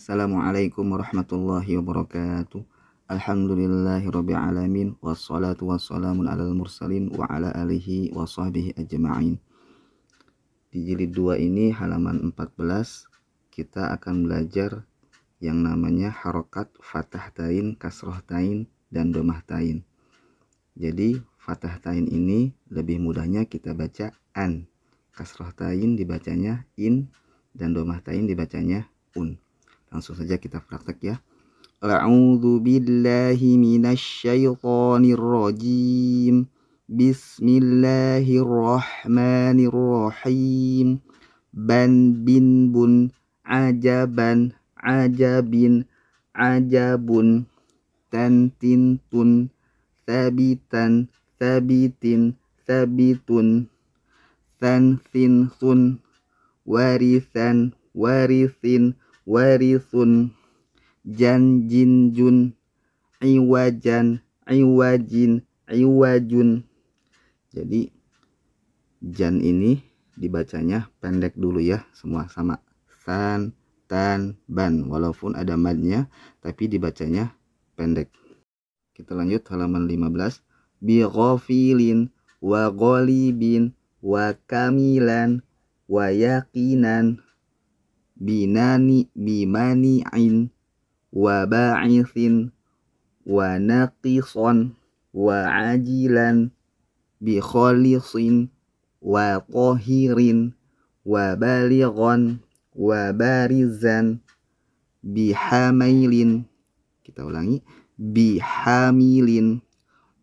Assalamualaikum warahmatullahi wabarakatuh. Alhamdulillahi rabbil alamin wassalatu wassalamun alal mursalin wa ala alihi wa sahbihi ajma'in. Di jilid 2 ini halaman 14 kita akan belajar yang namanya harokat fatah tain, kasroh tain, dan domah tain. Jadi fatah tain ini lebih mudahnya kita baca an. Kasroh tain dibacanya in dan domah tain dibacanya un. Langsung saja kita praktek ya. A'udzu billahi minasyaitonir rajim. Bismillahirrahmanirrahim. Ban bin bun ajaban ajabin ajabun tantin tun sabitan sabitin sabitun tantin sun warisan warisin warithun jan jin jun iwajan iwajin iwajun jadi jan ini dibacanya pendek dulu ya semua sama san tan ban walaupun ada madnya tapi dibacanya pendek kita lanjut halaman 15 bi ghafilin wa ghalibin wa kamilan wa yaqinan binani bimani'in wa ba'ithin wa naqisan wa ajilan bi khalisin wa qahirin wa balighan wa barizan bihamailin kita ulangi bihamilin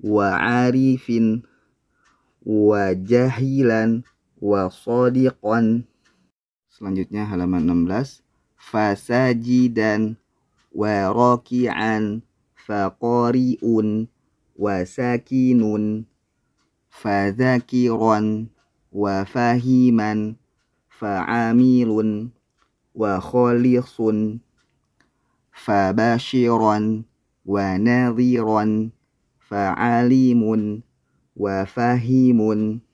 wa arifin wa jahilan wa sadiqan Selanjutnya halaman 16. Fasajidan wa raki'an faqari'un wa sakinun fadzakiran wa fahiman fa'amilun wa khalisun fabashiran wa nadhiran fa'alimun wa fahimun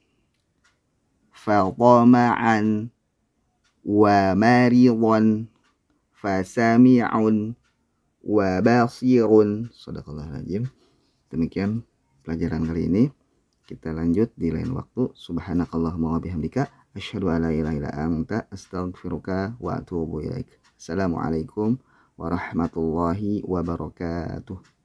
fatama'an Wa ومريضا فسميع wa صدق الله العظيم demikian pelajaran kali ini kita lanjut di lain waktu subhanakallahumma wa bihamdika asyhadu la ilaha illa anta astaghfiruka wa atubu ilaik assalamualaikum warahmatullahi wabarakatuh